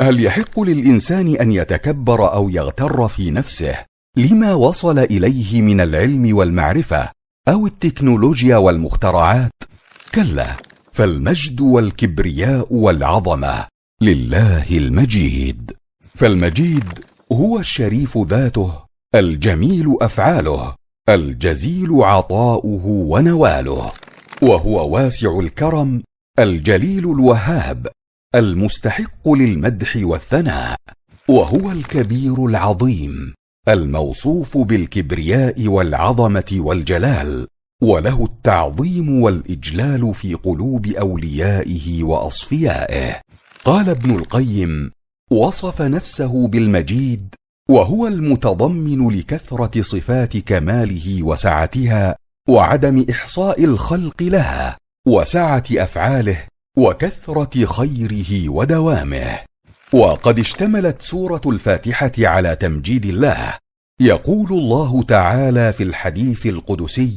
هل يحق للانسان ان يتكبر او يغتر في نفسه لما وصل اليه من العلم والمعرفه او التكنولوجيا والمخترعات كلا فالمجد والكبرياء والعظمه لله المجيد فالمجيد هو الشريف ذاته الجميل افعاله الجزيل عطاؤه ونواله وهو واسع الكرم الجليل الوهاب المستحق للمدح والثناء وهو الكبير العظيم الموصوف بالكبرياء والعظمه والجلال وله التعظيم والاجلال في قلوب اوليائه واصفيائه قال ابن القيم وصف نفسه بالمجيد وهو المتضمن لكثره صفات كماله وسعتها وعدم احصاء الخلق لها وسعه افعاله وكثره خيره ودوامه وقد اشتملت سوره الفاتحه على تمجيد الله يقول الله تعالى في الحديث القدسي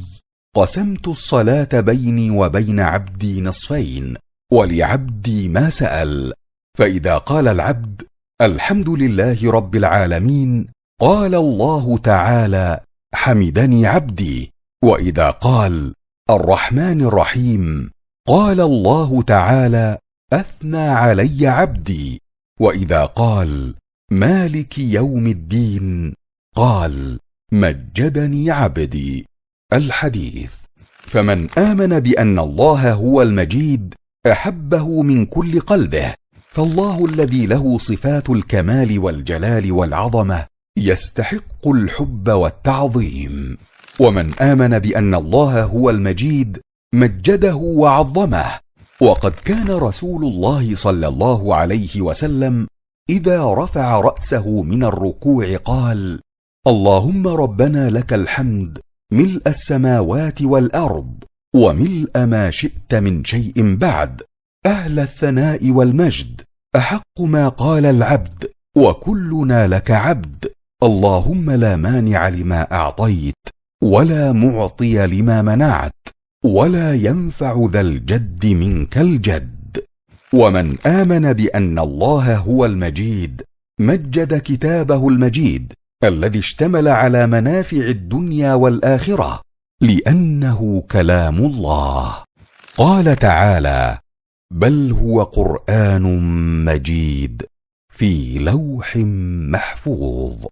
قسمت الصلاه بيني وبين عبدي نصفين ولعبدي ما سال فاذا قال العبد الحمد لله رب العالمين قال الله تعالى حمدني عبدي واذا قال الرحمن الرحيم قال الله تعالى اثنى علي عبدي واذا قال مالك يوم الدين قال مجدني عبدي الحديث فمن امن بان الله هو المجيد احبه من كل قلبه فالله الذي له صفات الكمال والجلال والعظمه يستحق الحب والتعظيم ومن امن بان الله هو المجيد مجده وعظمه وقد كان رسول الله صلى الله عليه وسلم اذا رفع راسه من الركوع قال اللهم ربنا لك الحمد ملء السماوات والارض وملء ما شئت من شيء بعد اهل الثناء والمجد احق ما قال العبد وكلنا لك عبد اللهم لا مانع لما اعطيت ولا معطي لما منعت ولا ينفع ذا الجد منك الجد ومن امن بان الله هو المجيد مجد كتابه المجيد الذي اشتمل على منافع الدنيا والاخره لانه كلام الله قال تعالى بل هو قران مجيد في لوح محفوظ